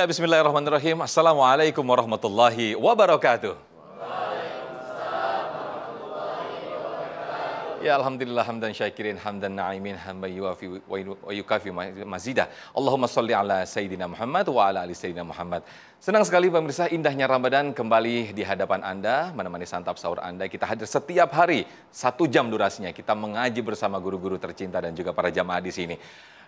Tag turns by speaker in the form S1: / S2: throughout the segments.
S1: Ya, bismillahirrahmanirrahim. Assalamualaikum warahmatullahi wabarakatuh. Ya Alhamdulillah hamdan syakirin hamdan na'imin hamba yuafi wa yukafi mazidah. Allahumma salli ala Sayyidina Muhammad wa ala ali Sayyidina Muhammad. Senang sekali pemirsa indahnya Ramadan kembali di hadapan Anda, menemani santap sahur Anda. Kita hadir setiap hari, satu jam durasinya. Kita mengaji bersama guru-guru tercinta dan juga para jamaah di sini.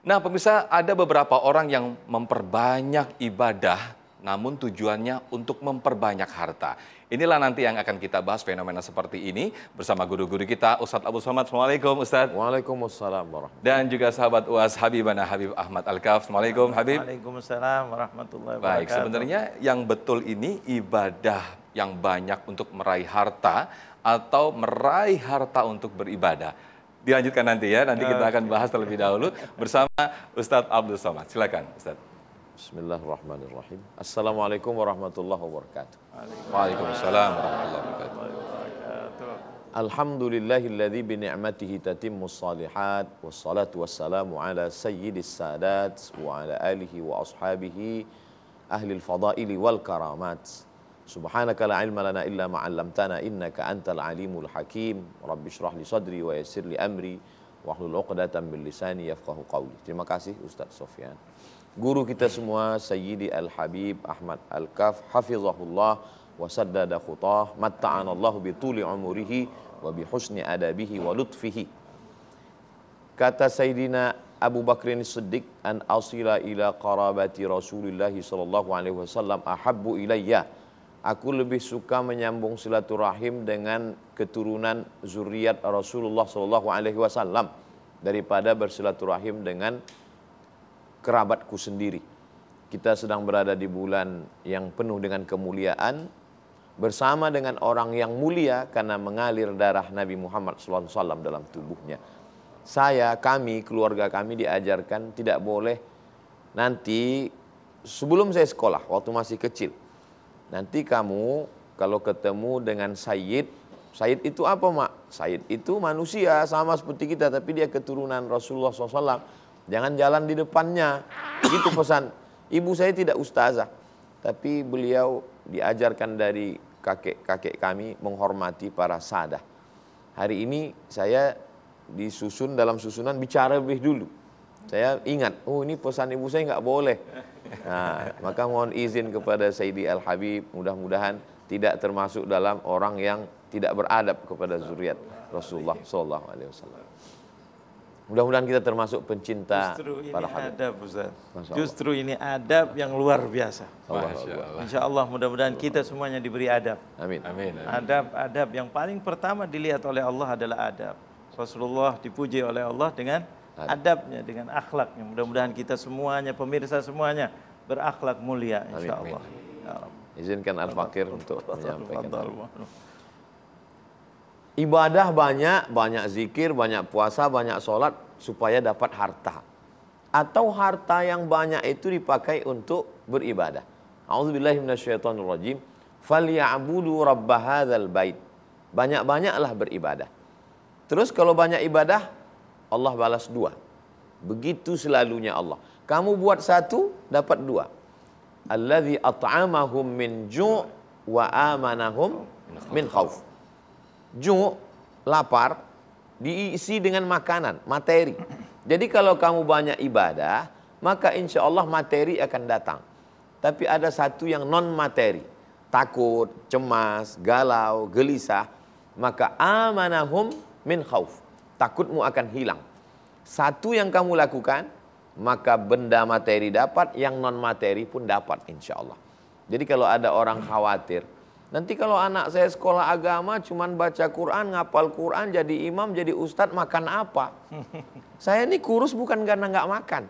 S1: Nah, pemirsa, ada beberapa orang yang memperbanyak ibadah namun tujuannya untuk memperbanyak harta. Inilah nanti yang akan kita bahas fenomena seperti ini bersama guru-guru kita Ustadz Abu Somad. Assalamualaikum Ustadz. Waalaikumsalam Dan juga sahabat UAS Habibana Habib Ahmad Al-Kaf. Assalamualaikum Habib.
S2: Waalaikumsalam warahmatullahi wabarakatuh. Baik, sebenarnya
S1: yang betul ini ibadah yang banyak untuk meraih harta atau meraih harta untuk beribadah dilanjutkan nanti ya. Nanti kita akan bahas terlebih dahulu bersama Ustadz Abdul Somad. Silakan Ustadz. Bismillahirrahmanirrahim. Assalamualaikum warahmatullahi wabarakatuh.
S3: Waalaikumsalam
S4: warahmatullahi wabarakatuh. Alhamdulillahilladzi bi ni'matihi tatimmu shalihat wassalatu wassalamu ala sayyidis sadat wa ala alihi wa ashabihi ahli al-fadaili wal karamat. سبحانك لا علم لنا إلا ما علمتنا إنك أنت العليم الحكيم رب اشرح لي صدري ويسر لي أمري واحلل uqdatan من لساني يفقه قولي Terima kasih Ustaz Sofyan. Guru kita semua Sayyidi Al-Habib Ahmad Al-Kaf hafizahullah wa saddada khutah matta'anallahu bi tuli umurihi wa bi husni adabihi wa lutfihi. Kata Sayyidina Abu Bakrin Siddiq an asila ila qarabati Rasulullah sallallahu alaihi wasallam ahabbu ilayya aku lebih suka menyambung silaturahim dengan keturunan zuriat Rasulullah Shallallahu Alaihi Wasallam daripada bersilaturahim dengan kerabatku sendiri. Kita sedang berada di bulan yang penuh dengan kemuliaan bersama dengan orang yang mulia karena mengalir darah Nabi Muhammad SAW dalam tubuhnya. Saya, kami, keluarga kami diajarkan tidak boleh nanti sebelum saya sekolah, waktu masih kecil, Nanti kamu kalau ketemu dengan Sayyid, Sayyid itu apa mak? Sayyid itu manusia sama seperti kita tapi dia keturunan Rasulullah SAW. Jangan jalan di depannya. itu pesan. Ibu saya tidak ustazah. Tapi beliau diajarkan dari kakek-kakek kami menghormati para sadah. Hari ini saya disusun dalam susunan bicara lebih dulu saya ingat, oh ini pesan ibu saya nggak boleh. Nah, maka mohon izin kepada Sayyidi Al-Habib, mudah-mudahan tidak termasuk dalam orang yang tidak beradab kepada zuriat Rasulullah Sallallahu Alaihi Wasallam.
S2: Mudah-mudahan kita termasuk pencinta Justru ini para hadab. adab Ustaz. Justru ini adab yang luar biasa. Insya Allah mudah-mudahan kita semuanya diberi adab.
S1: Amin. Amin. Adab-adab
S2: yang paling pertama dilihat oleh Allah adalah adab. Rasulullah dipuji oleh Allah dengan adabnya dengan akhlaknya. Mudah-mudahan kita semuanya, pemirsa semuanya berakhlak mulia insya Allah. Ya
S4: Izinkan Al-Fakir untuk menyampaikan. Ibadah banyak, banyak zikir, banyak puasa, banyak sholat supaya dapat harta. Atau harta yang banyak itu dipakai untuk beribadah. Alhamdulillahirobbilalamin. Falyabudu rabbahadzal bait. Banyak-banyaklah beribadah. Terus kalau banyak ibadah, Allah balas dua. Begitu selalunya Allah. Kamu buat satu, dapat dua. Alladhi at'amahum min ju' wa amanahum min khawf. Ju' lapar diisi dengan makanan, materi. Jadi kalau kamu banyak ibadah, maka insya Allah materi akan datang. Tapi ada satu yang non materi, takut, cemas, galau, gelisah, maka amanahum min khawf takutmu akan hilang. Satu yang kamu lakukan, maka benda materi dapat, yang non materi pun dapat insya Allah. Jadi kalau ada orang khawatir, nanti kalau anak saya sekolah agama cuman baca Quran, ngapal Quran, jadi imam, jadi ustad, makan apa? Saya ini kurus bukan karena nggak makan.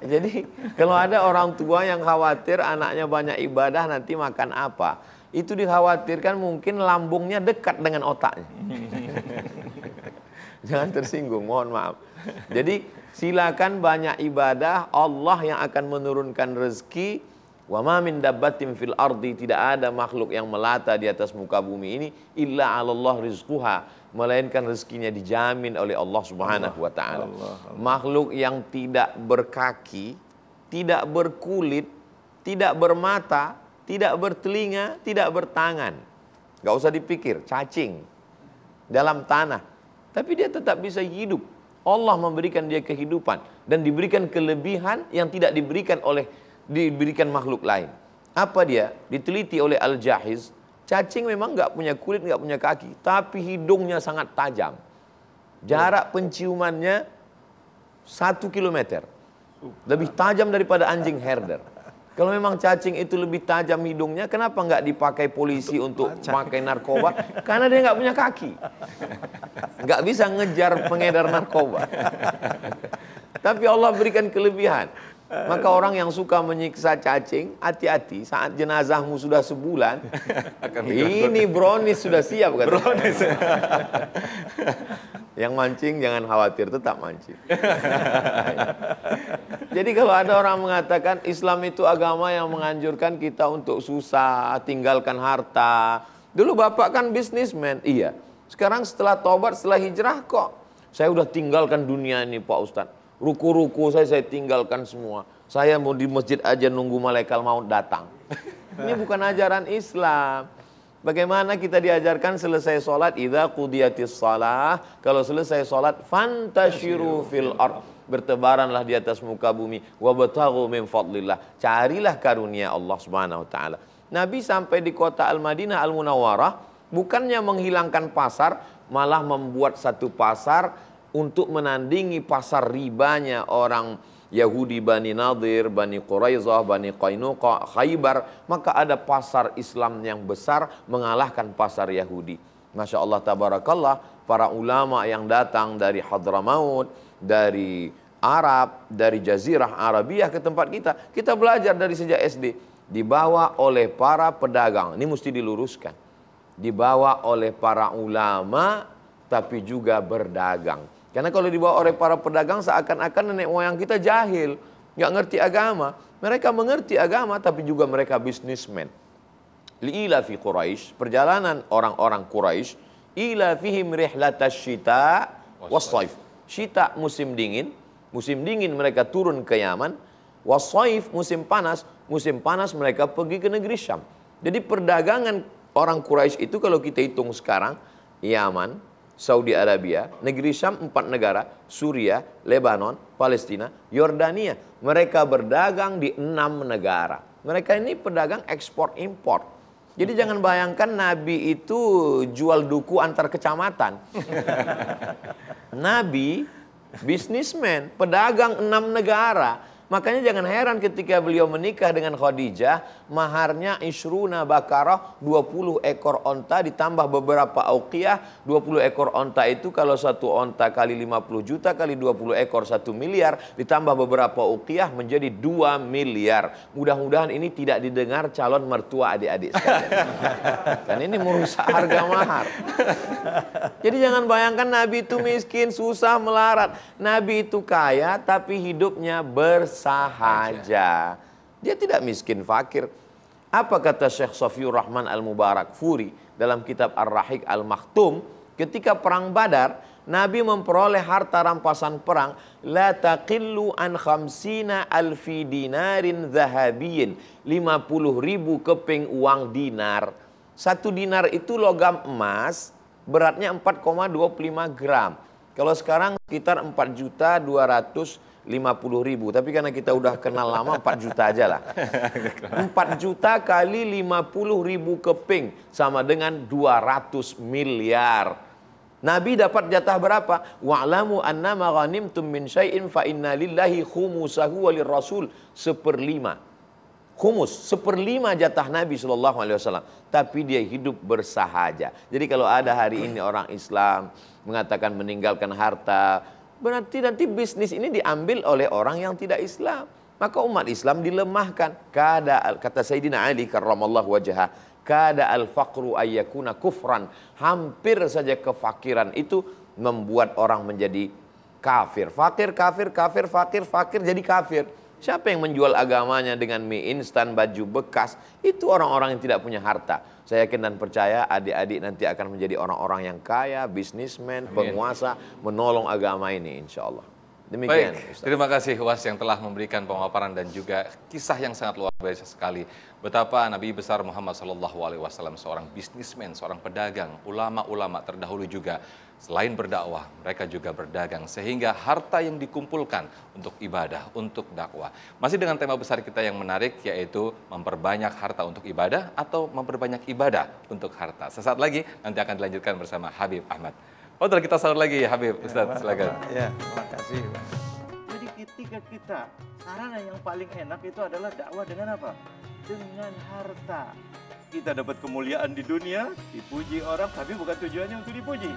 S4: jadi kalau ada orang tua yang khawatir anaknya banyak ibadah nanti makan apa? itu dikhawatirkan mungkin lambungnya dekat dengan otaknya. Jangan tersinggung, mohon maaf. Jadi silakan banyak ibadah, Allah yang akan menurunkan rezeki. Wa ma min dabbatin fil ardi tidak ada makhluk yang melata di atas muka bumi ini illa Allah rizquha melainkan rezekinya dijamin oleh Allah Subhanahu wa taala. Makhluk yang tidak berkaki, tidak berkulit, tidak bermata, tidak bertelinga, tidak bertangan. Gak usah dipikir, cacing. Dalam tanah. Tapi dia tetap bisa hidup. Allah memberikan dia kehidupan. Dan diberikan kelebihan yang tidak diberikan oleh diberikan makhluk lain. Apa dia? Diteliti oleh Al-Jahiz. Cacing memang gak punya kulit, gak punya kaki. Tapi hidungnya sangat tajam. Jarak penciumannya satu kilometer. Lebih tajam daripada anjing herder. Kalau memang cacing itu lebih tajam hidungnya, kenapa nggak dipakai polisi untuk, pakai narkoba? Karena dia nggak punya kaki. Nggak bisa ngejar pengedar narkoba. Tapi Allah berikan kelebihan. Maka orang yang suka menyiksa cacing, hati-hati saat jenazahmu sudah sebulan. ini brownies sudah siap kan? Brownies. yang mancing jangan khawatir, tetap mancing. Jadi kalau ada orang mengatakan Islam itu agama yang menganjurkan kita untuk susah, tinggalkan harta. Dulu bapak kan bisnismen, iya. Sekarang setelah tobat, setelah hijrah kok. Saya udah tinggalkan dunia ini Pak Ustadz Ruku-ruku saya saya tinggalkan semua. Saya mau di masjid aja nunggu malaikat maut datang. Ini bukan ajaran Islam. Bagaimana kita diajarkan selesai sholat Iza qudiyatis sholat. kalau selesai sholat fantashiru fil ard, bertebaranlah di atas muka bumi wabtaghu min fadlillah, carilah karunia Allah Subhanahu wa taala. Nabi sampai di kota Al-Madinah al munawarah bukannya menghilangkan pasar, malah membuat satu pasar untuk menandingi pasar ribanya orang Yahudi Bani Nadir, Bani Quraizah, Bani Qainuqa, Khaybar, maka ada pasar Islam yang besar mengalahkan pasar Yahudi. Masya Allah tabarakallah para ulama yang datang dari Hadramaut, dari Arab, dari Jazirah Arabiah ke tempat kita. Kita belajar dari sejak SD. Dibawa oleh para pedagang. Ini mesti diluruskan. Dibawa oleh para ulama tapi juga berdagang karena kalau dibawa oleh para pedagang seakan-akan nenek moyang kita jahil, nggak ngerti agama. Mereka mengerti agama tapi juga mereka bisnismen. Liila fi Quraisy, perjalanan orang-orang Quraisy ila fihim rihlatasyita wasaif. Syita musim dingin, musim dingin mereka turun ke Yaman, wasaif musim panas, musim panas mereka pergi ke negeri Syam. Jadi perdagangan orang Quraisy itu kalau kita hitung sekarang Yaman, Saudi Arabia, negeri Syam empat negara, Suria, Lebanon, Palestina, Yordania. Mereka berdagang di enam negara. Mereka ini pedagang ekspor impor. Jadi jangan bayangkan Nabi itu jual duku antar kecamatan. Nabi bisnismen, pedagang enam negara Makanya jangan heran ketika beliau menikah dengan Khadijah, maharnya isruna bakarah 20 ekor onta ditambah beberapa auqiyah, 20 ekor onta itu kalau satu onta kali 50 juta kali 20 ekor 1 miliar ditambah beberapa auqiyah menjadi 2 miliar. Mudah-mudahan ini tidak didengar calon mertua adik-adik sekalian. Dan ini merusak harga mahar. Jadi jangan bayangkan Nabi itu miskin, susah melarat. Nabi itu kaya tapi hidupnya bersih sahaja. Dia tidak miskin fakir. Apa kata Syekh Safiur Rahman Al-Mubarak Furi dalam kitab Ar-Rahik Al-Maktum ketika perang Badar Nabi memperoleh harta rampasan perang la taqillu an khamsina alfi dinarin zahabiyin 50 ribu keping uang dinar satu dinar itu logam emas beratnya 4,25 gram kalau sekarang sekitar 4 juta 200 50 ribu. Tapi karena kita udah kenal lama 4 juta aja lah.
S1: 4
S4: juta kali 50 ribu keping sama dengan 200 miliar. Nabi dapat jatah berapa? Wa'lamu annama ghanimtum min syai'in fa inna lillahi khumusahu walil rasul seperlima. Khumus, seperlima jatah Nabi saw Tapi dia hidup bersahaja. Jadi kalau ada hari ini orang Islam mengatakan meninggalkan harta, Berarti nanti bisnis ini diambil oleh orang yang tidak Islam. Maka umat Islam dilemahkan. Kada kata Sayyidina Ali karramallahu wajah. Kada al faqru ayyakuna kufran. Hampir saja kefakiran itu membuat orang menjadi kafir. Fakir, kafir, kafir, fakir, fakir jadi kafir. Siapa yang menjual agamanya dengan mie instan, baju bekas? Itu orang-orang yang tidak punya harta. Saya yakin dan percaya adik-adik nanti akan menjadi orang-orang yang kaya, bisnismen, penguasa,
S1: menolong agama ini insya Allah. Demikian. Baik, Ustaz. terima kasih Was yang telah memberikan pemaparan dan juga kisah yang sangat luar biasa sekali. Betapa Nabi besar Muhammad SAW seorang bisnismen, seorang pedagang, ulama-ulama terdahulu juga Selain berdakwah, mereka juga berdagang sehingga harta yang dikumpulkan untuk ibadah, untuk dakwah. Masih dengan tema besar kita yang menarik yaitu memperbanyak harta untuk ibadah atau memperbanyak ibadah untuk harta. Sesaat lagi nanti akan dilanjutkan bersama Habib Ahmad. Oh, kita sahur lagi ya Habib, Ustaz, ya, silakan. Ya, terima kasih.
S2: Jadi ketika kita sarana yang paling enak itu adalah dakwah dengan apa? Dengan harta kita dapat kemuliaan di dunia, dipuji orang, tapi bukan tujuannya untuk dipuji.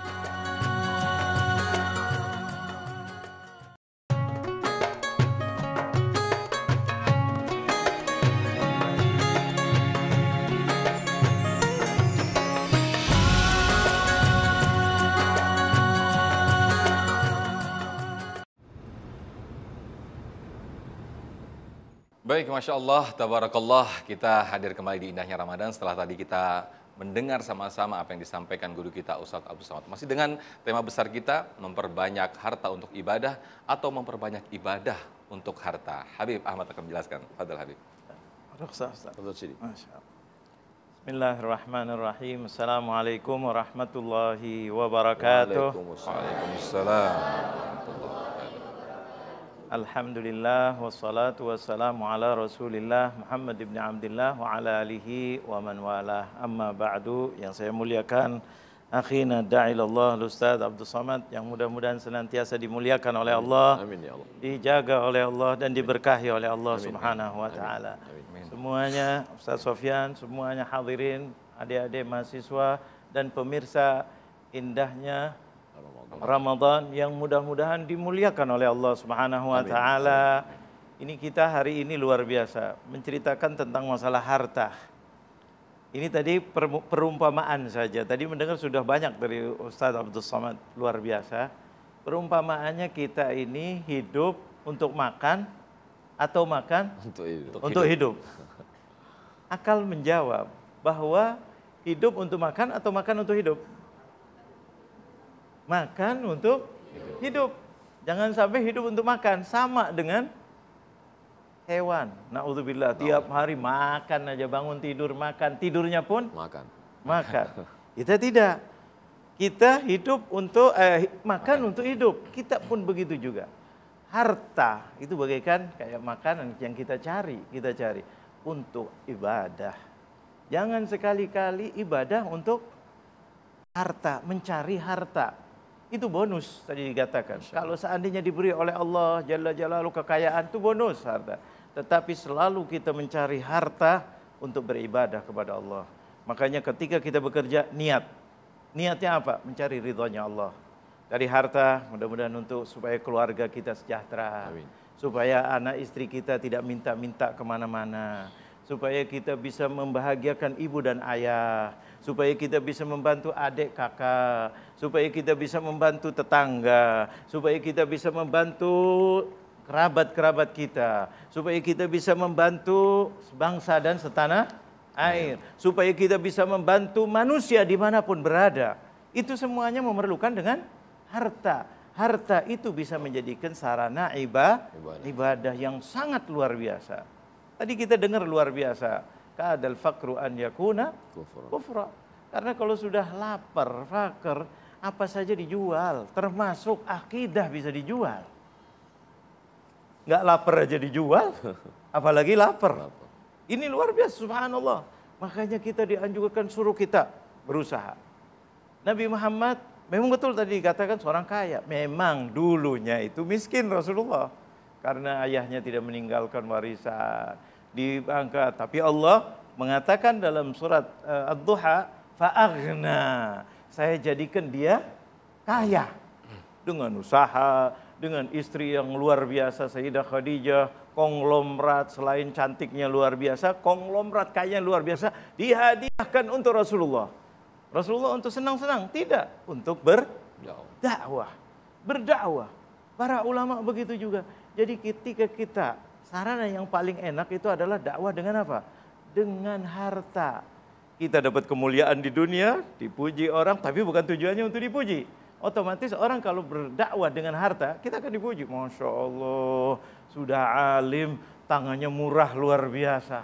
S1: Baik, Masya Allah, Tabarakallah, kita hadir kembali di indahnya Ramadan setelah tadi kita mendengar sama-sama apa yang disampaikan guru kita Ustadz Abu Samad. Masih dengan tema besar kita, memperbanyak harta untuk ibadah atau memperbanyak ibadah untuk harta. Habib Ahmad akan menjelaskan. Fadal Habib.
S2: Bismillahirrahmanirrahim. Assalamualaikum warahmatullahi wabarakatuh. Waalaikumsalam. Alhamdulillah wassalatu wassalamu ala Rasulillah Muhammad ibn Abdullah wa ala alihi wa man wala. Amma ba'du yang saya muliakan akhina Allah, Ustaz Abdul Samad yang mudah-mudahan senantiasa dimuliakan oleh Allah. Amin ya Allah. Dijaga oleh Allah dan diberkahi oleh Allah Amin. Subhanahu wa taala. Semuanya Ustaz Sofyan, semuanya hadirin, adik-adik mahasiswa dan pemirsa indahnya Ramadan yang mudah-mudahan dimuliakan oleh Allah Subhanahu wa taala. Ini kita hari ini luar biasa menceritakan tentang masalah harta. Ini tadi perumpamaan saja. Tadi mendengar sudah banyak dari Ustaz Abdul Somad luar biasa. Perumpamaannya kita ini hidup untuk makan atau makan untuk hidup. Untuk hidup. Akal menjawab bahwa hidup untuk makan atau makan untuk hidup makan untuk hidup. Jangan sampai hidup untuk makan sama dengan hewan. Nauzubillah tiap hari makan aja bangun tidur makan, tidurnya pun makan. Makan. Kita tidak. Kita hidup untuk eh, makan, makan untuk hidup. Kita pun begitu juga. Harta itu bagaikan kayak makanan yang kita cari, kita cari untuk ibadah. Jangan sekali-kali ibadah untuk harta, mencari harta itu bonus tadi dikatakan. Kalau seandainya diberi oleh Allah Jalla Jalalu kekayaan itu bonus harta. Tetapi selalu kita mencari harta untuk beribadah kepada Allah. Makanya ketika kita bekerja niat. Niatnya apa? Mencari ridhonya Allah. Dari harta mudah-mudahan untuk supaya keluarga kita sejahtera. Amin. Supaya anak istri kita tidak minta-minta kemana-mana supaya kita bisa membahagiakan ibu dan ayah, supaya kita bisa membantu adik kakak, supaya kita bisa membantu tetangga, supaya kita bisa membantu kerabat-kerabat kita, supaya kita bisa membantu bangsa dan setanah air, supaya kita bisa membantu manusia dimanapun berada. Itu semuanya memerlukan dengan harta. Harta itu bisa menjadikan sarana ibadah, ibadah yang sangat luar biasa. Tadi kita dengar luar biasa. Kadal fakru an yakuna kufra. Karena kalau sudah lapar, fakir, apa saja dijual. Termasuk akidah bisa dijual. Nggak lapar aja dijual, apalagi lapar. Ini luar biasa, subhanallah. Makanya kita dianjurkan suruh kita berusaha. Nabi Muhammad memang betul tadi dikatakan seorang kaya. Memang dulunya itu miskin Rasulullah. Karena ayahnya tidak meninggalkan warisan diangkat. Tapi Allah mengatakan dalam surat uh, Ad-Duha, fa'aghna. Saya jadikan dia kaya dengan usaha, dengan istri yang luar biasa Sayyidah Khadijah, konglomerat selain cantiknya luar biasa, konglomerat kaya luar biasa dihadiahkan untuk Rasulullah. Rasulullah untuk senang-senang, tidak untuk
S3: berdakwah.
S2: Berdakwah. Para ulama begitu juga. Jadi ketika kita Sarana yang paling enak itu adalah dakwah dengan apa? Dengan harta. Kita dapat kemuliaan di dunia, dipuji orang, tapi bukan tujuannya untuk dipuji. Otomatis orang kalau berdakwah dengan harta, kita akan dipuji. Masya Allah, sudah alim, tangannya murah luar biasa.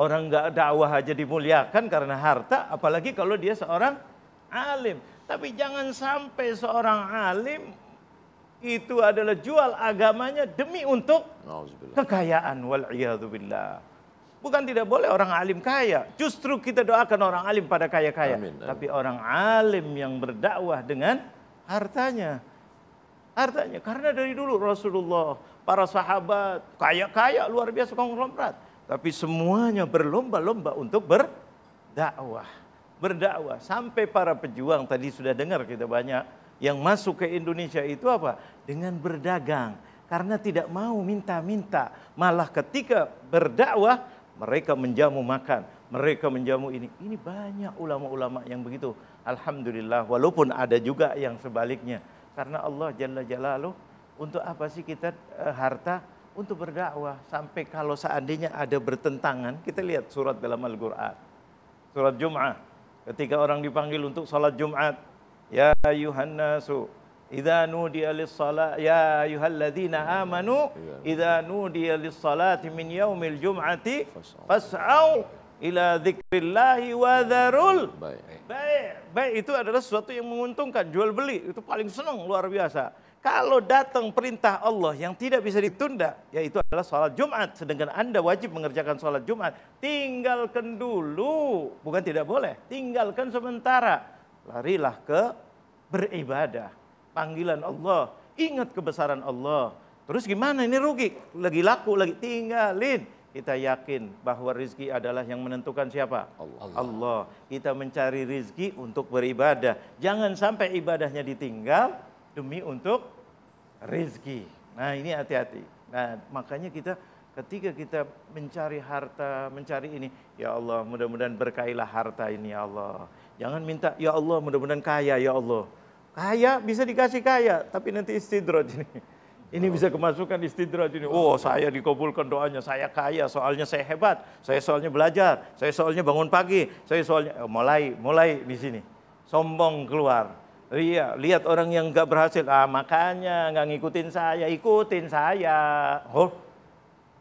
S2: Orang nggak dakwah aja dimuliakan karena harta, apalagi kalau dia seorang alim. Tapi jangan sampai seorang alim itu adalah jual agamanya demi untuk kekayaan wal billah. Bukan tidak boleh orang alim kaya. Justru kita doakan orang alim pada kaya-kaya. Tapi orang alim yang berdakwah dengan hartanya. Hartanya. Karena dari dulu Rasulullah, para sahabat, kaya-kaya luar biasa konglomerat. Tapi semuanya berlomba-lomba untuk berdakwah. Berdakwah. Sampai para pejuang tadi sudah dengar kita banyak yang masuk ke Indonesia itu apa? Dengan berdagang. Karena tidak mau minta-minta. Malah ketika berdakwah, mereka menjamu makan. Mereka menjamu ini. Ini banyak ulama-ulama yang begitu. Alhamdulillah. Walaupun ada juga yang sebaliknya. Karena Allah Jalla Jalaluh, untuk apa sih kita e, harta? Untuk berdakwah. Sampai kalau seandainya ada bertentangan, kita lihat surat dalam Al-Quran. Surat Jum'ah. Ketika orang dipanggil untuk salat Jum'at, Ya ayuhan nasu Iza nudia lis-salah ya ladhina amanu Iza nudia lis salat min yaumil jum'ati fas'au ila zikrillahi wa dzarul baik baik itu adalah sesuatu yang menguntungkan jual beli itu paling senang luar biasa kalau datang perintah Allah yang tidak bisa ditunda yaitu adalah sholat Jumat sedangkan Anda wajib mengerjakan sholat Jumat tinggalkan dulu bukan tidak boleh tinggalkan sementara larilah ke beribadah. Panggilan Allah, ingat kebesaran Allah. Terus gimana ini rugi? Lagi laku, lagi tinggalin. Kita yakin bahwa rizki adalah yang menentukan siapa? Allah. Allah. Kita mencari rizki untuk beribadah. Jangan sampai ibadahnya ditinggal demi untuk rizki. Nah ini hati-hati. Nah makanya kita ketika kita mencari harta, mencari ini, ya Allah, mudah-mudahan berkailah harta ini ya Allah. Jangan minta, ya Allah, mudah-mudahan kaya ya Allah. Kaya bisa dikasih kaya, tapi nanti istidroj ini. Ini bisa kemasukan istidroj ini. Oh, saya dikumpulkan doanya, saya kaya, soalnya saya hebat, saya soalnya belajar, saya soalnya bangun pagi, saya soalnya oh, mulai mulai di sini. Sombong keluar. Iya, lihat orang yang gak berhasil, ah makanya gak ngikutin saya, ikutin saya. Oh,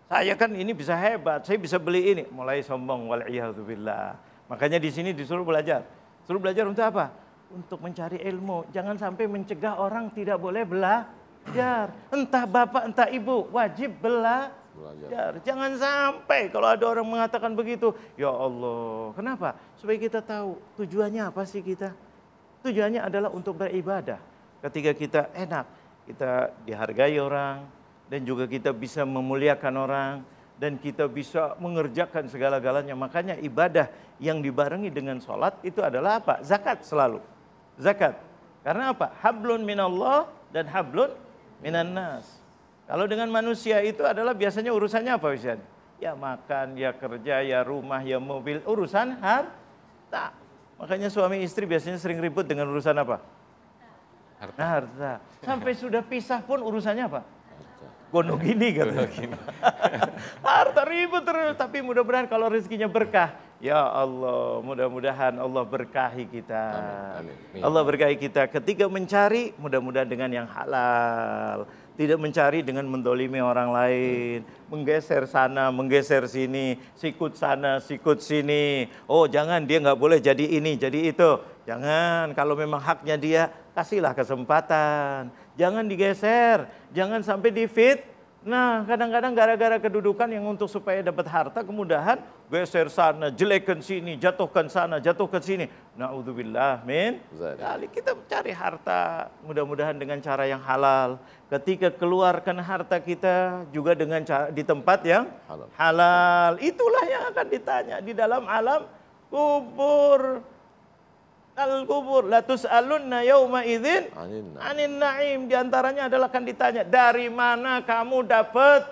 S2: saya kan ini bisa hebat, saya bisa beli ini. Mulai sombong wal'iyahudzubillah. Makanya di sini disuruh belajar. Suruh belajar untuk apa? Untuk mencari ilmu. Jangan sampai mencegah orang tidak boleh belajar. Entah bapak, entah ibu, wajib Belajar. Jangan sampai kalau ada orang mengatakan begitu, ya Allah, kenapa? Supaya kita tahu tujuannya apa sih kita. Tujuannya adalah untuk beribadah. Ketika kita enak, kita dihargai orang, dan juga kita bisa memuliakan orang dan kita bisa mengerjakan segala-galanya. Makanya ibadah yang dibarengi dengan sholat itu adalah apa? Zakat selalu. Zakat. Karena apa? Hablun minallah dan hablun minan nas. Kalau dengan manusia itu adalah biasanya urusannya apa Wisan? Ya makan, ya kerja, ya rumah, ya mobil. Urusan harta. Makanya suami istri biasanya sering ribut dengan urusan apa? Harta. Nah, harta. Sampai sudah pisah pun urusannya apa? gondok gini katanya. Harta ribut terus. Tapi mudah-mudahan kalau rezekinya berkah. Ya Allah, mudah-mudahan Allah berkahi kita. Allah berkahi kita. Ketika mencari, mudah-mudahan dengan yang halal. Tidak mencari dengan mendolimi orang lain. Menggeser sana, menggeser sini. Sikut sana, sikut sini. Oh jangan, dia nggak boleh jadi ini, jadi itu. Jangan, kalau memang haknya dia, kasihlah kesempatan Jangan digeser, jangan sampai difit. Nah, kadang-kadang gara-gara kedudukan yang untuk supaya dapat harta kemudahan, geser sana, jelekkan sini, jatuhkan sana, jatuhkan sini. Nauzubillah min. Kali kita cari harta, mudah-mudahan dengan cara yang halal. Ketika keluarkan harta kita juga dengan cara di tempat yang halal. halal. Itulah yang akan ditanya di dalam alam kubur al kubur latus na yauma idzin anin naim diantaranya adalah akan ditanya dari mana kamu dapat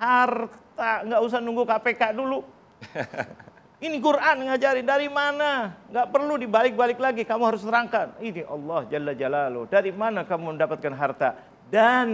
S2: harta nggak usah nunggu KPK dulu ini Quran ngajarin dari mana nggak perlu dibalik-balik lagi kamu harus terangkan ini Allah jalla jalalu dari mana kamu mendapatkan harta dan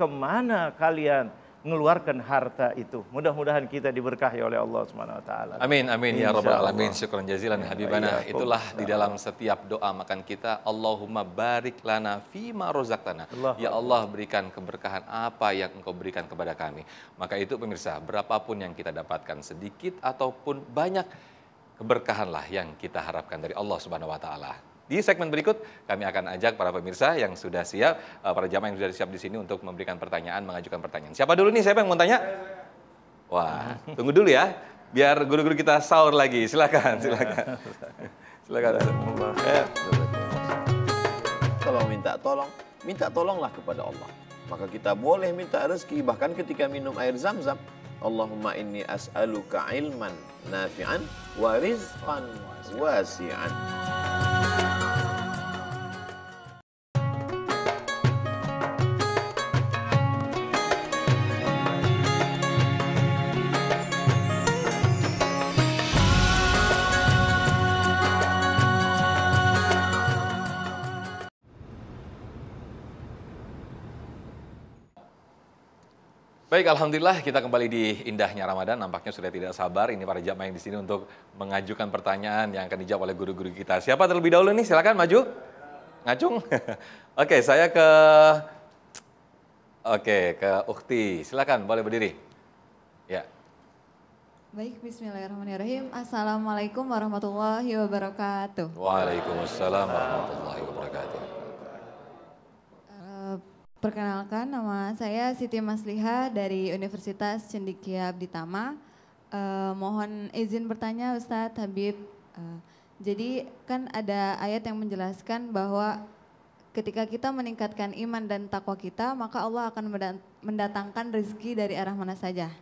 S2: kemana kalian mengeluarkan harta itu. Mudah-mudahan kita diberkahi oleh Allah Subhanahu wa taala. Amin amin ya rabbal alamin.
S1: Syukran jazilan habibana. Iya, Itulah di iya. dalam setiap doa makan kita Allahumma barik lana fima ma razaqtana. Ya Allah berikan keberkahan apa yang Engkau berikan kepada kami. Maka itu pemirsa, berapapun yang kita dapatkan sedikit ataupun banyak keberkahanlah yang kita harapkan dari Allah Subhanahu wa taala. Di segmen berikut kami akan ajak para pemirsa yang sudah siap, eh, para jamaah yang sudah siap di sini untuk memberikan pertanyaan, mengajukan pertanyaan. Siapa dulu nih? Siapa yang mau tanya? Wah, tunggu dulu ya. Biar guru-guru kita sahur lagi. Silakan, silakan. silakan.
S4: Kalau minta tolong, minta tolonglah kepada Allah. Maka kita boleh minta rezeki bahkan ketika minum air zam-zam. Allahumma inni as'aluka ilman nafi'an wa rizqan wasi'an.
S1: Baik, Alhamdulillah kita kembali di indahnya Ramadan. Nampaknya sudah tidak sabar ini para jamaah yang di sini untuk mengajukan pertanyaan yang akan dijawab oleh guru-guru kita. Siapa terlebih dahulu nih? Silakan maju. Ngacung? Oke, saya ke... Oke, ke Ukti. Silakan, boleh berdiri. Ya.
S5: Baik, bismillahirrahmanirrahim. Assalamualaikum warahmatullahi wabarakatuh.
S1: Waalaikumsalam warahmatullahi wabarakatuh.
S5: Perkenalkan, nama saya Siti Masliha dari Universitas Cendikia Abditama. Uh, eh, mohon izin bertanya Ustadz Habib. Uh, jadi kan ada ayat yang menjelaskan bahwa ketika kita meningkatkan iman dan takwa kita, maka Allah akan mendatangkan rezeki dari arah mana saja.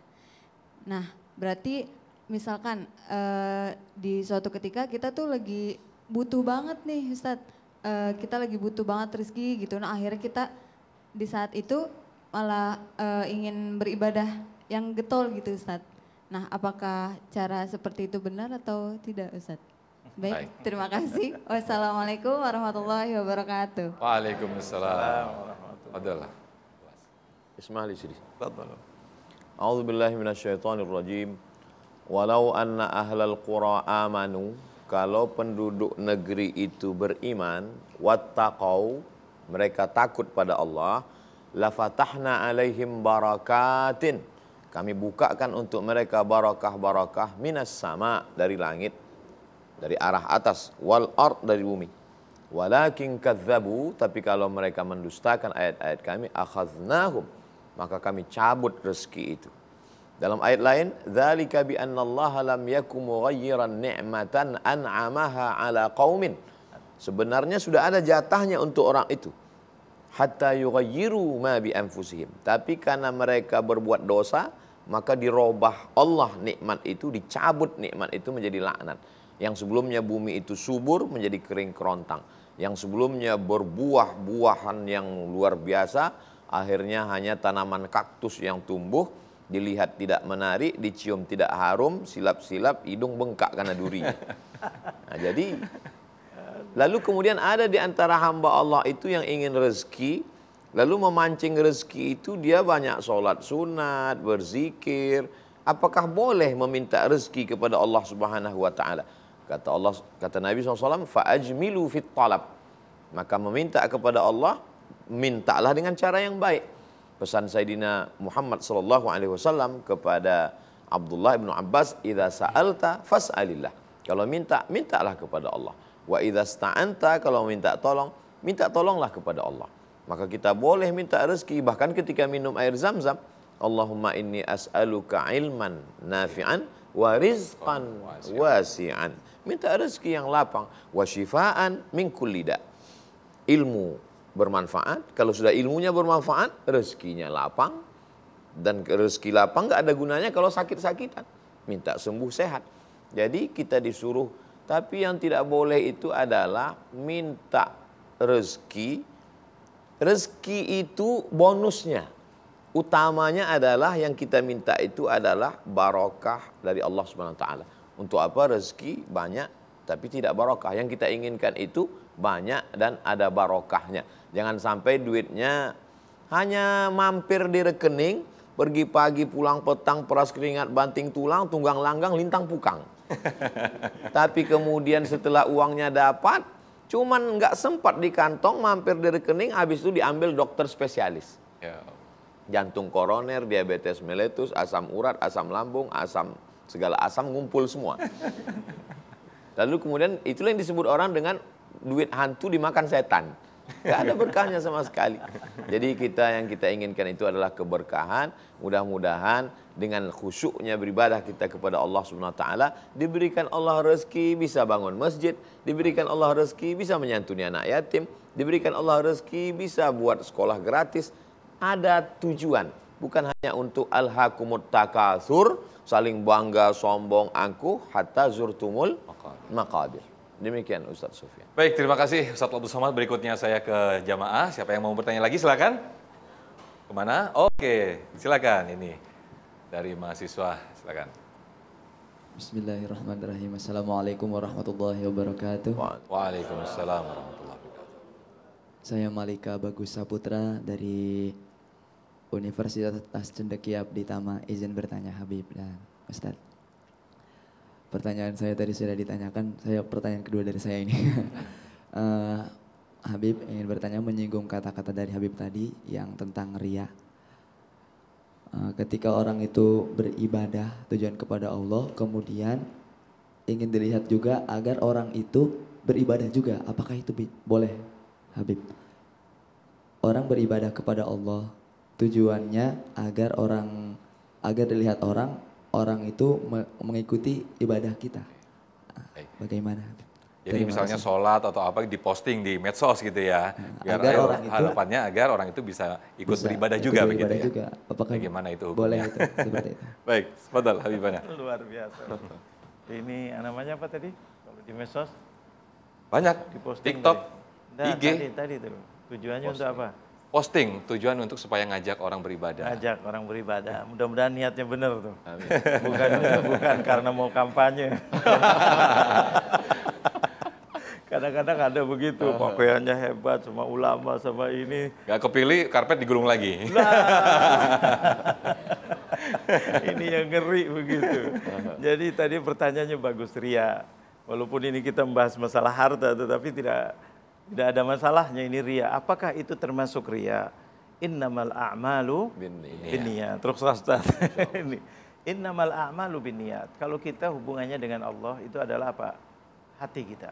S5: Nah, berarti misalkan uh, di suatu ketika kita tuh lagi butuh banget nih Ustadz, uh, kita lagi butuh banget rezeki gitu. Nah akhirnya kita di saat itu malah e, ingin beribadah yang getol gitu Ustadz. Nah, apakah cara seperti itu benar atau tidak Ustadz?
S1: Baik, Baik. terima
S5: kasih. Wassalamualaikum warahmatullahi wabarakatuh.
S1: Waalaikumsalam.
S4: Adalah. ismail لي سيدي تفضل أعوذ بالله من Walau anna ahlal qura amanu Kalau penduduk negeri itu beriman Wattaqau mereka takut pada Allah, fatahna alaihim barakatin. Kami bukakan untuk mereka barakah-barakah minas sama dari langit, dari arah atas, wal ard dari bumi. Walakin kadzabu, tapi kalau mereka mendustakan ayat-ayat kami, akhaznahum, maka kami cabut rezeki itu. Dalam ayat lain, dzalika bi allaha lam yakum mughayyiran ni'matan an'amaha ala qaumin Sebenarnya sudah ada jatahnya untuk orang itu. Hatta yughayyiru ma bi anfusihim. Tapi karena mereka berbuat dosa, maka dirobah Allah nikmat itu, dicabut nikmat itu menjadi laknat. Yang sebelumnya bumi itu subur menjadi kering kerontang. Yang sebelumnya berbuah-buahan yang luar biasa, akhirnya hanya tanaman kaktus yang tumbuh, dilihat tidak menarik, dicium tidak harum, silap-silap hidung bengkak karena duri. Nah, jadi Lalu kemudian ada di antara hamba Allah itu yang ingin rezeki Lalu memancing rezeki itu dia banyak solat sunat, berzikir Apakah boleh meminta rezeki kepada Allah Subhanahu Wa Taala? Kata Allah, kata Nabi SAW, fa'ajmilu fit talab. Maka meminta kepada Allah, mintalah dengan cara yang baik. Pesan Sayyidina Muhammad SAW kepada Abdullah bin Abbas, idha sa'alta fas'alillah. Kalau minta, mintalah kepada Allah. Wa idza sta'anta kalau minta tolong, minta tolonglah kepada Allah. Maka kita boleh minta rezeki bahkan ketika minum air Zam-Zam. Allahumma inni as'aluka ilman nafi'an wa rizqan wasi'an. Minta rezeki yang lapang wa syifaan min kulli Ilmu bermanfaat, kalau sudah ilmunya bermanfaat, rezekinya lapang dan rezeki lapang nggak ada gunanya kalau sakit-sakitan. Minta sembuh sehat. Jadi kita disuruh tapi yang tidak boleh itu adalah minta rezeki. Rezeki itu bonusnya. Utamanya adalah yang kita minta itu adalah barokah dari Allah Subhanahu taala. Untuk apa rezeki banyak tapi tidak barokah. Yang kita inginkan itu banyak dan ada barokahnya. Jangan sampai duitnya hanya mampir di rekening, pergi pagi pulang petang peras keringat banting tulang, tunggang langgang lintang pukang. Tapi kemudian setelah uangnya dapat, cuman nggak sempat di kantong, mampir di rekening, habis itu diambil dokter spesialis. Ya. Jantung koroner, diabetes meletus, asam urat, asam lambung, asam segala asam ngumpul semua. Lalu kemudian itulah yang disebut orang dengan duit hantu dimakan setan. Tidak ada berkahnya sama sekali. Jadi kita yang kita inginkan itu adalah keberkahan. Mudah-mudahan dengan khusyuknya beribadah kita kepada Allah Subhanahu taala diberikan Allah rezeki bisa bangun masjid, diberikan Allah rezeki bisa menyantuni anak yatim, diberikan Allah rezeki bisa buat sekolah gratis. Ada tujuan, bukan hanya untuk al-hakumut takasur, saling bangga, sombong, angkuh hatta zurtumul maqabir. Demikian Ustadz Sofian.
S1: Baik, terima kasih Ustadz Abdul Somad. Berikutnya saya ke jamaah. Siapa yang mau bertanya lagi silakan. Kemana? Oke, silakan ini dari mahasiswa. Silakan.
S3: Bismillahirrahmanirrahim. Assalamualaikum warahmatullahi wabarakatuh.
S1: Waalaikumsalam warahmatullahi wabarakatuh.
S3: Saya Malika Bagus Saputra dari Universitas Cendekiab di Tama. Izin bertanya Habib dan Ustadz pertanyaan saya tadi sudah ditanyakan, saya pertanyaan kedua dari saya ini. uh, Habib ingin bertanya menyinggung kata-kata dari Habib tadi yang tentang ria. Uh, eh, ketika orang itu beribadah tujuan kepada Allah, kemudian ingin dilihat juga agar orang itu beribadah juga. Apakah itu boleh, Habib? Orang beribadah kepada Allah tujuannya agar orang agar dilihat orang orang itu mengikuti ibadah kita. Bagaimana? Jadi Terima misalnya kasih.
S1: sholat atau apa diposting di medsos gitu ya, nah, biar agar orang harapannya agar orang itu bisa ikut bisa, beribadah ikut juga beribadah begitu ya. juga. ya. Apakah Bagaimana itu? Hukumnya? Boleh itu, seperti itu. Baik, Fadal Habibana. Luar biasa.
S2: Ini namanya apa tadi? Kalau di medsos?
S1: Banyak. Di posting TikTok,
S2: tadi. Nah, IG. Tadi, tadi tuh. Tujuannya posting. untuk apa?
S1: posting tujuan untuk supaya ngajak orang beribadah. Ngajak
S2: orang beribadah. Iya. Mudah-mudahan niatnya benar tuh. Bukan bukan karena mau kampanye. Kadang-kadang ada begitu, pakaiannya hebat sama ulama sama ini.
S1: Gak kepilih karpet digulung lagi. Nah.
S2: ini yang ngeri begitu. Jadi tadi pertanyaannya bagus Ria. Walaupun ini kita membahas masalah harta tetapi tidak tidak ada masalahnya ini ria. Apakah itu termasuk ria? Innamal a'malu binniyat. Terus Ustaz. ini. Innamal a'malu niat. Kalau kita hubungannya dengan Allah itu adalah apa? Hati kita.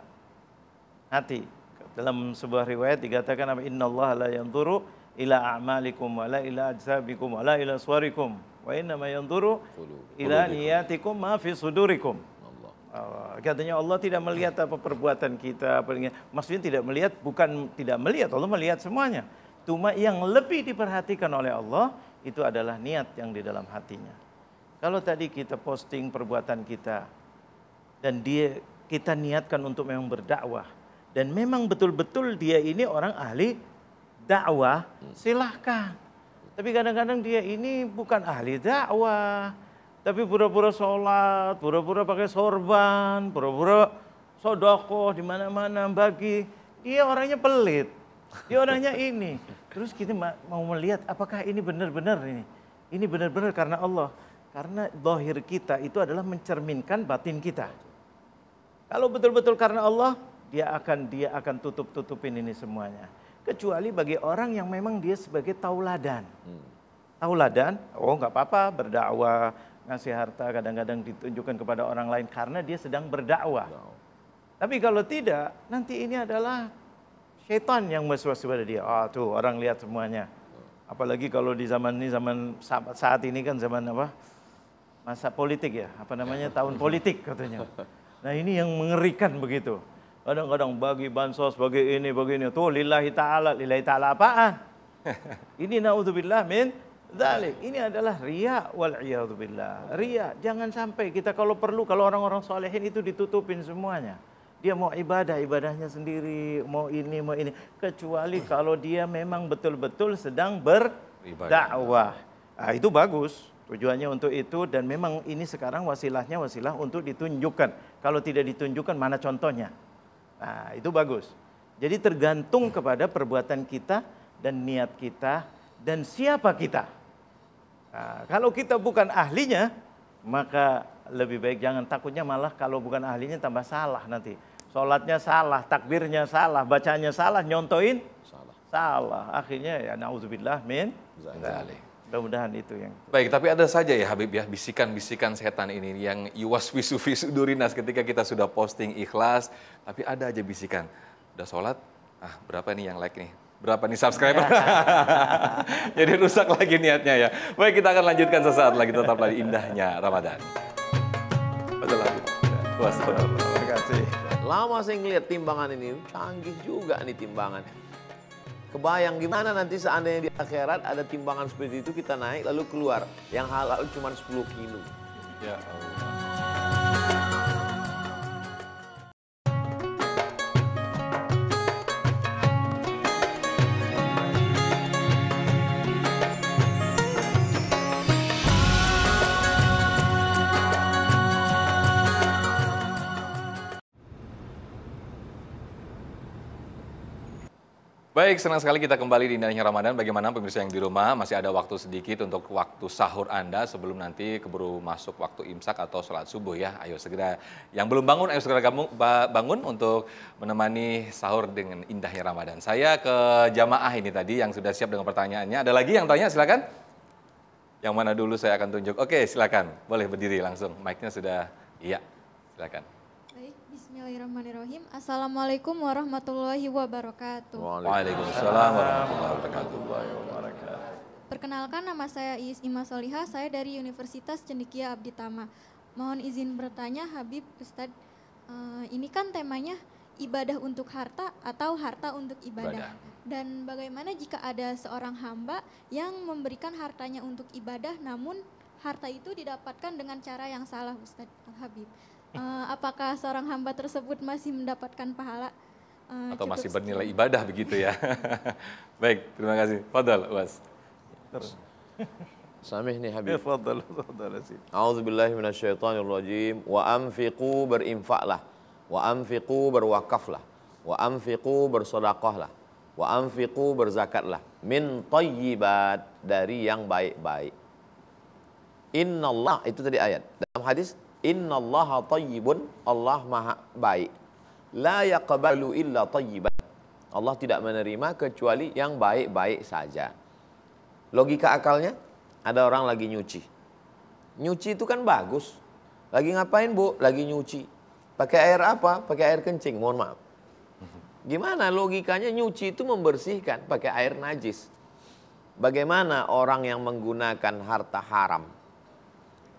S2: Hati. Dalam sebuah riwayat dikatakan apa? allah la yanzuru ila a'malikum wa la ila ajsabikum wa la ila suarikum. wa innama yanzuru ila niyatikum ma fi sudurikum. Allah. Allah. Katanya Allah tidak melihat apa perbuatan kita, apa maksudnya tidak melihat bukan tidak melihat, Allah melihat semuanya. Cuma yang lebih diperhatikan oleh Allah itu adalah niat yang di dalam hatinya. Kalau tadi kita posting perbuatan kita dan dia kita niatkan untuk memang berdakwah dan memang betul-betul dia ini orang ahli dakwah, hmm. silahkan. Tapi kadang-kadang dia ini bukan ahli dakwah tapi pura-pura sholat, pura-pura pakai sorban, pura-pura sodoko di mana-mana bagi. Dia orangnya pelit, dia orangnya ini. Terus kita mau melihat apakah ini benar-benar ini. Ini benar-benar karena Allah. Karena dohir kita itu adalah mencerminkan batin kita. Kalau betul-betul karena Allah, dia akan dia akan tutup-tutupin ini semuanya. Kecuali bagi orang yang memang dia sebagai tauladan. Hmm. Tauladan, oh nggak apa-apa berdakwah, ngasih harta, kadang-kadang ditunjukkan kepada orang lain karena dia sedang berdakwah. No. Tapi kalau tidak, nanti ini adalah setan yang meswas kepada dia. oh, tuh orang lihat semuanya. Apalagi kalau di zaman ini zaman saat ini kan zaman apa? Masa politik ya, apa namanya? tahun politik katanya. Nah, ini yang mengerikan begitu. Kadang-kadang bagi bansos, bagi ini, bagi ini. Tuh lillahi ta'ala, lillahi ta'ala apaan? Ini na'udzubillah min Zalim. Ini adalah ria wal billah. Ria. Jangan sampai kita kalau perlu kalau orang-orang solehin itu ditutupin semuanya. Dia mau ibadah, ibadahnya sendiri, mau ini, mau ini. Kecuali kalau dia memang betul-betul sedang berdakwah. Nah, itu bagus. Tujuannya untuk itu dan memang ini sekarang wasilahnya wasilah untuk ditunjukkan. Kalau tidak ditunjukkan mana contohnya? Nah, itu bagus. Jadi tergantung kepada perbuatan kita dan niat kita dan siapa kita. Nah, kalau kita bukan ahlinya, maka lebih baik jangan takutnya malah kalau bukan ahlinya tambah salah nanti. Sholatnya salah, takbirnya salah, bacanya salah, nyontoin salah. Salah. Akhirnya ya naudzubillah min Mudah-mudahan itu yang.
S1: Baik, tapi ada saja ya Habib ya bisikan-bisikan setan ini yang wisu wisu durinas ketika kita sudah posting ikhlas, tapi ada aja bisikan. Udah sholat, ah berapa nih yang like nih? berapa nih subscriber? Iya. Jadi rusak lagi niatnya ya. Baik, kita akan lanjutkan sesaat lagi tetap lagi indahnya Ramadan. Terima kasih.
S4: Lama saya ngeliat timbangan ini, canggih juga nih timbangan. Kebayang gimana nanti seandainya di akhirat ada timbangan seperti itu kita naik lalu keluar. Yang halal cuma 10 kilo.
S1: Ya Allah. Baik, senang sekali kita kembali di Indahnya Ramadan. Bagaimana pemirsa yang di rumah masih ada waktu sedikit untuk waktu sahur Anda sebelum nanti keburu masuk waktu imsak atau sholat subuh ya. Ayo segera yang belum bangun, ayo segera bangun untuk menemani sahur dengan Indahnya Ramadan. Saya ke jamaah ini tadi yang sudah siap dengan pertanyaannya. Ada lagi yang tanya silakan. Yang mana dulu saya akan tunjuk. Oke, silakan. Boleh berdiri langsung. Mic-nya sudah iya. Silakan.
S5: Bismillahirrahmanirrahim. Assalamualaikum warahmatullahi wabarakatuh.
S1: Waalaikumsalam warahmatullahi
S3: wabarakatuh.
S5: Perkenalkan nama saya Iis Ima Solihah, saya dari Universitas Cendikia Abdi Tama. Mohon izin bertanya Habib Ustadz, uh, ini kan temanya ibadah untuk harta atau harta untuk ibadah. ibadah. Dan bagaimana jika ada seorang hamba yang memberikan hartanya untuk ibadah namun harta itu didapatkan dengan cara yang salah Ustadz Habib uh, apakah seorang hamba tersebut masih mendapatkan pahala uh, atau masih bernilai sekian.
S1: ibadah begitu ya. Baik, terima kasih. Fadal, Was.
S4: nih Habib. Ya,
S2: fadal, fadal.
S4: A'udzu billahi minasyaitonir rajim wa anfiqu berinfaklah. Wa anfiqu berwakaflah. Wa anfiqu bersedekahlah. Wa anfiqu berzakatlah min thayyibat dari yang baik-baik. Inna Allah itu tadi ayat. Dalam hadis Inna Allaha tayyibun, Allah maha baik. La yaqbalu illa tayyiban. Allah tidak menerima kecuali yang baik-baik saja. Logika akalnya, ada orang lagi nyuci. Nyuci itu kan bagus. Lagi ngapain bu? Lagi nyuci. Pakai air apa? Pakai air kencing, mohon maaf. Gimana logikanya nyuci itu membersihkan pakai air najis. Bagaimana orang yang menggunakan harta haram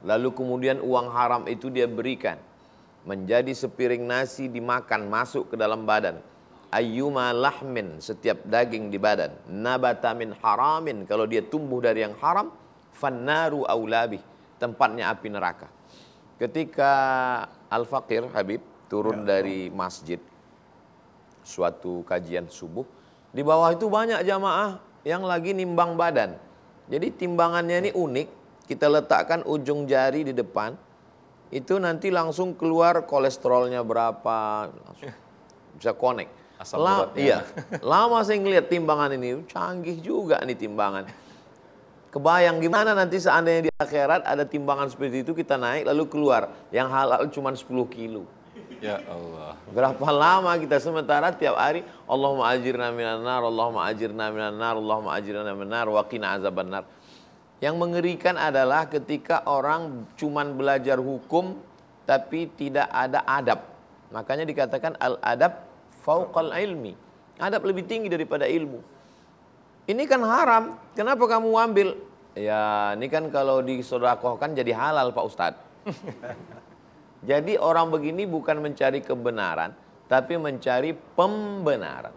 S4: Lalu kemudian uang haram itu dia berikan. Menjadi sepiring nasi dimakan masuk ke dalam badan. Ayyuma lahmin setiap daging di badan. Nabatamin haramin kalau dia tumbuh dari yang haram. Fannaru aulabi tempatnya api neraka. Ketika Al-Fakir Habib turun ya. dari ya. masjid suatu kajian subuh, di bawah itu banyak jamaah yang lagi nimbang badan. Jadi timbangannya ini unik, kita letakkan ujung jari di depan, itu nanti langsung keluar kolesterolnya berapa, langsung bisa connect. Asam La beratnya. iya, lama saya ngelihat timbangan ini, canggih juga nih timbangan. Kebayang gimana nanti seandainya di akhirat ada timbangan seperti itu kita naik lalu keluar. Yang halal cuma 10 kilo. Ya Allah. Berapa lama kita sementara tiap hari Allahumma ajirna minan nar, Allahumma ajirna minan nar, Allahumma ajirna minan nar, wa qina azaban nar. Yang mengerikan adalah ketika orang cuman belajar hukum tapi tidak ada adab. Makanya dikatakan al-adab fauqal ilmi. Adab lebih tinggi daripada ilmu. Ini kan haram, kenapa kamu ambil? Ya, ini kan kalau disodakohkan jadi halal Pak Ustadz. jadi orang begini bukan mencari kebenaran, tapi mencari pembenaran.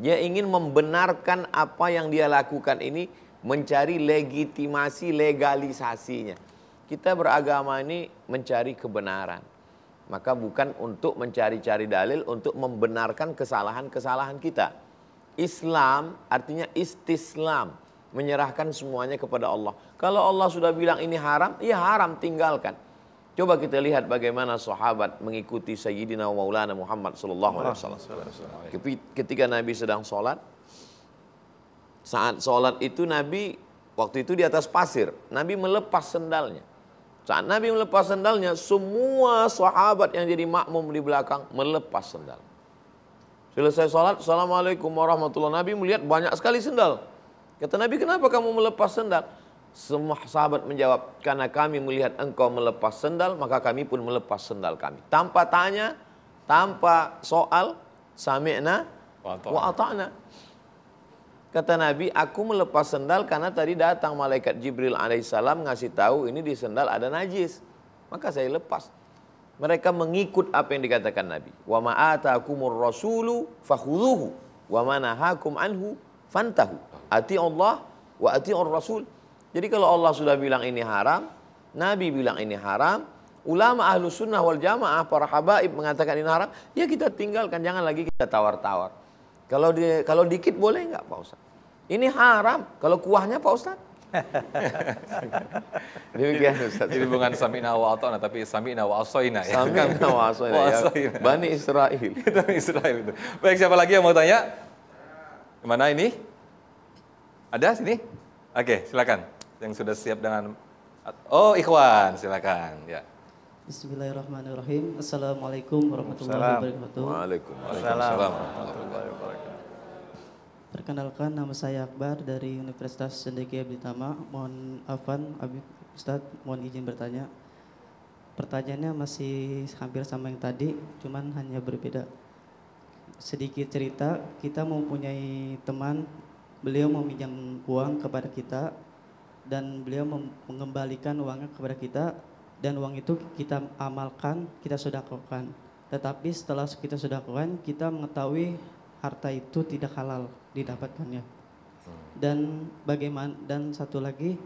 S4: Dia ingin membenarkan apa yang dia lakukan ini mencari legitimasi legalisasinya. Kita beragama ini mencari kebenaran. Maka bukan untuk mencari-cari dalil untuk membenarkan kesalahan-kesalahan kita. Islam artinya istislam, menyerahkan semuanya kepada Allah. Kalau Allah sudah bilang ini haram, ya haram tinggalkan. Coba kita lihat bagaimana sahabat mengikuti Sayyidina Maulana Muhammad sallallahu alaihi wasallam. Ketika Nabi sedang sholat, saat sholat itu Nabi waktu itu di atas pasir. Nabi melepas sendalnya. Saat Nabi melepas sendalnya, semua sahabat yang jadi makmum di belakang melepas sendal. Selesai sholat, Assalamualaikum warahmatullahi Nabi melihat banyak sekali sendal. Kata Nabi, kenapa kamu melepas sendal? Semua sahabat menjawab, karena kami melihat engkau melepas sendal, maka kami pun melepas sendal kami. Tanpa tanya, tanpa soal, sami'na wa ta'na Kata Nabi, aku melepas sendal karena tadi datang malaikat Jibril alaihissalam ngasih tahu ini di sendal ada najis. Maka saya lepas. Mereka mengikut apa yang dikatakan Nabi. Wa ma'atakumur rasulu fakhuduhu wa manahakum anhu fantahu. Ati Allah wa ati rasul. Jadi kalau Allah sudah bilang ini haram, Nabi bilang ini haram, ulama ahlu sunnah wal jamaah, para habaib mengatakan ini haram, ya kita tinggalkan, jangan lagi kita tawar-tawar. Kalau di, kalau dikit boleh nggak Pak Ustadz? Ini haram. Kalau kuahnya Pak Ustadz?
S1: Demikian Ustaz. Jadi bukan samina wa atona tapi samina wa asoina ya. Samina wa asoina ya. Bani Israel. Bani Israel itu. Baik siapa lagi yang mau tanya? Mana ini? Ada sini? Oke, silakan. Yang sudah siap dengan Oh, Ikhwan, silakan. Ya.
S3: Bismillahirrahmanirrahim. Assalamualaikum warahmatullahi wabarakatuh.
S1: Waalaikumsalam
S3: warahmatullahi wabarakatuh. Perkenalkan nama saya Akbar dari Universitas Cendekia Britama. Mohon afan Abi Ustadz. mohon izin bertanya. Pertanyaannya masih hampir sama yang tadi, cuman hanya berbeda. Sedikit cerita, kita mempunyai teman, beliau meminjam uang kepada kita dan beliau mengembalikan uangnya kepada kita dan uang itu kita amalkan, kita sodakokan. Tetapi setelah kita sodakokan, kita mengetahui harta itu tidak halal didapatkannya. Dan bagaimana dan satu lagi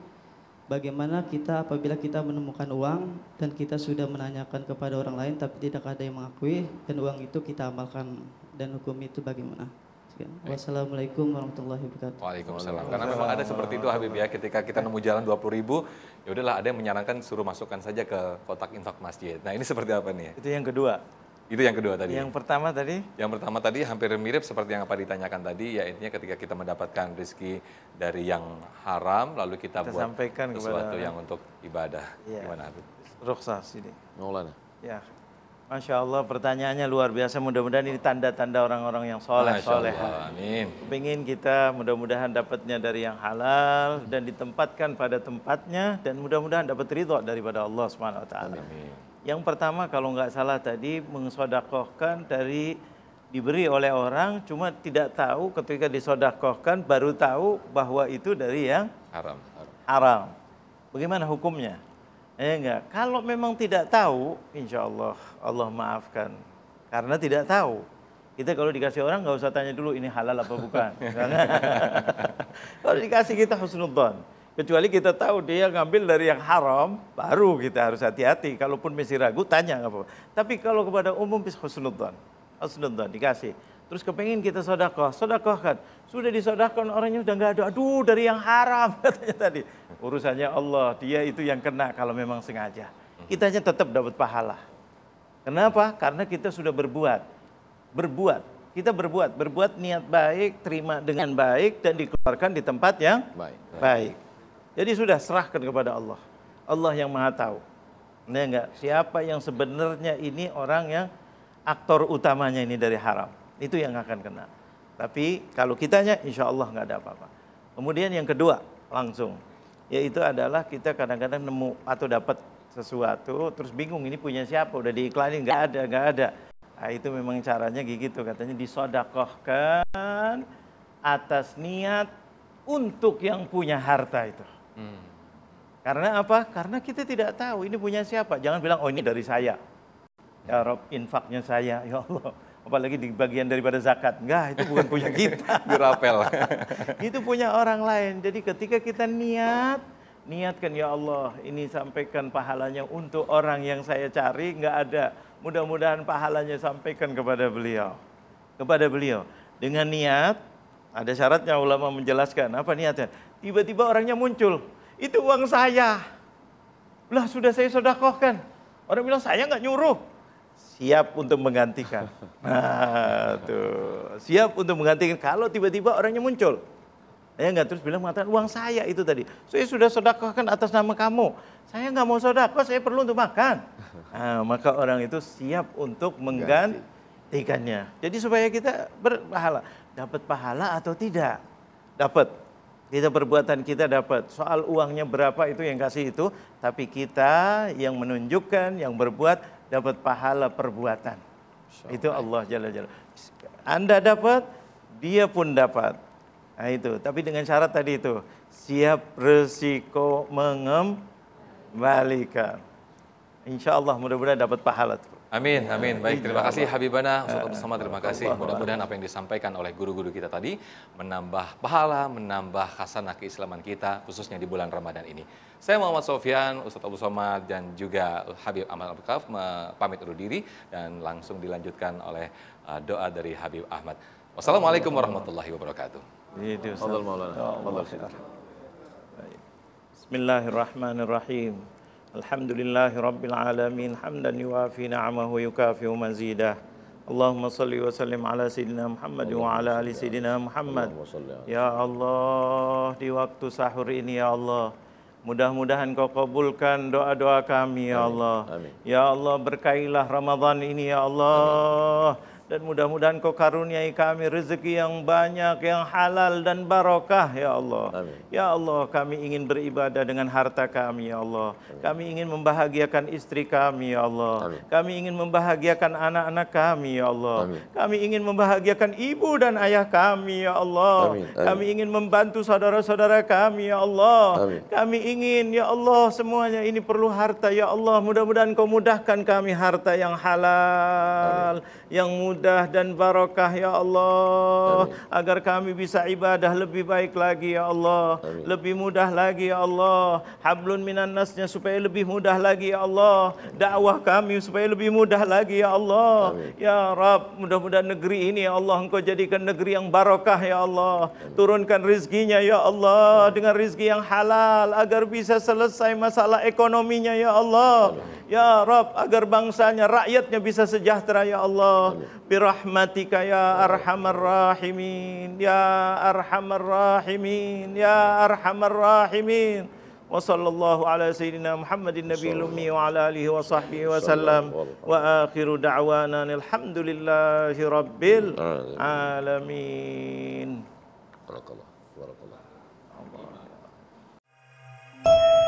S3: bagaimana kita apabila kita menemukan uang dan kita sudah menanyakan kepada orang lain tapi tidak ada yang mengakui dan uang itu kita amalkan dan hukum itu bagaimana? Ya, wassalamualaikum warahmatullahi wabarakatuh. Waalaikumsalam. Karena memang ada seperti itu Habib
S1: ya, ketika kita nemu jalan 20 ribu, ya udahlah ada yang menyarankan suruh masukkan saja ke kotak infak masjid. Nah ini seperti apa nih? Itu yang kedua. Itu yang kedua tadi. Yang pertama tadi? Yang pertama tadi hampir mirip seperti yang apa ditanyakan tadi, ya intinya ketika kita mendapatkan rezeki dari yang haram, lalu kita, kita buat sampaikan sesuatu kepada... yang untuk ibadah. Ya. Gimana Habib? Roksas ini. Maulana.
S2: Ya. Masya Allah pertanyaannya luar biasa. Mudah-mudahan ini tanda-tanda orang-orang yang soleh. Masya soleh. Allah, amin. Pengen kita mudah-mudahan dapatnya dari yang halal dan ditempatkan pada tempatnya dan mudah-mudahan dapat ridho daripada Allah swt. Wa Yang pertama kalau nggak salah tadi mengsodakohkan dari diberi oleh orang cuma tidak tahu ketika disodakohkan baru tahu bahwa itu dari yang
S1: haram. Haram.
S2: haram. Bagaimana hukumnya? Ya enggak. Kalau memang tidak tahu, insya Allah Allah maafkan. Karena tidak tahu. Kita kalau dikasih orang nggak usah tanya dulu ini halal apa bukan. kalau dikasih kita husnudon. Kecuali kita tahu dia ngambil dari yang haram, baru kita harus hati-hati. Kalaupun masih ragu, tanya nggak apa-apa. Tapi kalau kepada umum bis husnudon. Husnudon, dikasih. Terus kepengen kita sodakoh, sodakoh kan. Sudah disodahkan orangnya sudah nggak ada. Aduh dari yang haram katanya tadi. Urusannya Allah, dia itu yang kena kalau memang sengaja. kita hanya tetap dapat pahala. Kenapa? Karena kita sudah berbuat. Berbuat. Kita berbuat. Berbuat niat baik, terima dengan baik, dan dikeluarkan di tempat yang baik. baik. Jadi sudah serahkan kepada Allah. Allah yang maha tahu. Nah, enggak. Siapa yang sebenarnya ini orang yang aktor utamanya ini dari haram. Itu yang akan kena. Tapi kalau kitanya insya Allah nggak ada apa-apa. Kemudian yang kedua langsung, yaitu adalah kita kadang-kadang nemu atau dapat sesuatu terus bingung ini punya siapa udah diiklanin nggak ada nggak ada nah, itu memang caranya gitu katanya disodakohkan atas niat untuk yang punya harta itu hmm. karena apa karena kita tidak tahu ini punya siapa jangan bilang oh ini dari saya ya Rob infaknya saya ya Allah apalagi di bagian daripada zakat. Enggak, itu bukan punya kita. Dirapel. itu punya orang lain. Jadi ketika kita niat, niatkan ya Allah, ini sampaikan pahalanya untuk orang yang saya cari, enggak ada. Mudah-mudahan pahalanya sampaikan kepada beliau. Kepada beliau. Dengan niat, ada syaratnya ulama menjelaskan apa niatnya. Tiba-tiba orangnya muncul, itu uang saya. Lah sudah saya sodakohkan. Orang bilang saya nggak nyuruh siap untuk menggantikan. Nah, tuh. Siap untuk menggantikan kalau tiba-tiba orangnya muncul. saya nggak terus bilang mengatakan uang saya itu tadi. Saya sudah sedekahkan atas nama kamu. Saya nggak mau sedekah, saya perlu untuk makan. Nah, maka orang itu siap untuk menggantikannya. Jadi supaya kita berpahala, dapat pahala atau tidak? Dapat. Kita perbuatan kita dapat. Soal uangnya berapa itu yang kasih itu, tapi kita yang menunjukkan, yang berbuat dapat pahala perbuatan. Allah. Itu Allah Jalla Jalla. Anda dapat, dia pun dapat. Nah itu, tapi dengan syarat tadi itu, siap resiko mengembalikan.
S1: Insya Allah mudah-mudahan dapat pahala itu. Amin, amin. Baik, terima kasih Habibana Ustaz eh, Abdul Somad, terima kasih. Mudah-mudahan apa yang disampaikan oleh guru-guru kita tadi menambah pahala, menambah khasanah keislaman kita khususnya di bulan Ramadan ini. Saya Muhammad Sofyan, Ustaz Abdul Somad dan juga Habib Ahmad Abdul pamit undur diri dan langsung dilanjutkan oleh eh, doa dari Habib Ahmad. Wassalamualaikum warahmatullahi wabarakatuh. Iya, ya
S2: Bismillahirrahmanirrahim. Alhamdulillahi Rabbil Alamin Hamdan yuafi na'amahu yukafi mazidah Allahumma salli wa sallim ala Sayyidina Muhammad wa ala ali Sayyidina Muhammad Ya Allah di waktu sahur ini Ya Allah Mudah-mudahan kau kabulkan doa-doa kami Ya Allah Ya Allah berkailah Ramadhan ini Ya Allah Amin dan mudah-mudahan kau karuniai kami rezeki yang banyak, yang halal dan barokah ya Allah. Amin. Ya Allah, kami ingin beribadah dengan harta kami ya Allah. Amin. Kami ingin membahagiakan istri kami ya Allah. Amin. Kami ingin membahagiakan anak-anak kami ya Allah. Amin. Kami ingin membahagiakan ibu dan ayah kami ya Allah. Amin. Amin. Kami ingin membantu saudara-saudara kami ya Allah. Amin. Kami ingin ya Allah semuanya ini perlu harta ya Allah. Mudah-mudahan kau mudahkan kami harta yang halal, Amin. yang mudah mudah dan barokah ya Allah Amin. agar kami bisa ibadah lebih baik lagi ya Allah Amin. lebih mudah lagi ya Allah hablun minan nasnya supaya lebih mudah lagi ya Allah dakwah kami supaya lebih mudah lagi ya Allah Amin. ya Rab mudah-mudahan negeri ini ya Allah engkau jadikan negeri yang barokah ya Allah Amin. turunkan rezekinya ya Allah Amin. dengan rezeki yang halal agar bisa selesai masalah ekonominya ya Allah Amin. Ya Rab, agar bangsanya, rakyatnya bisa sejahtera, Ya Allah. Birahmatika, Ya Arhamar Rahimin. Ya Arhamar Rahimin. Ya Arhamar Rahimin. Wa sallallahu ala sayyidina Muhammadin Nabi Lumi wa ala alihi wa sahbihi wa sallam. Wa akhiru da'wana alhamdulillahi rabbil alamin. Barakallah. Barakallah. Allah.
S1: Thank you.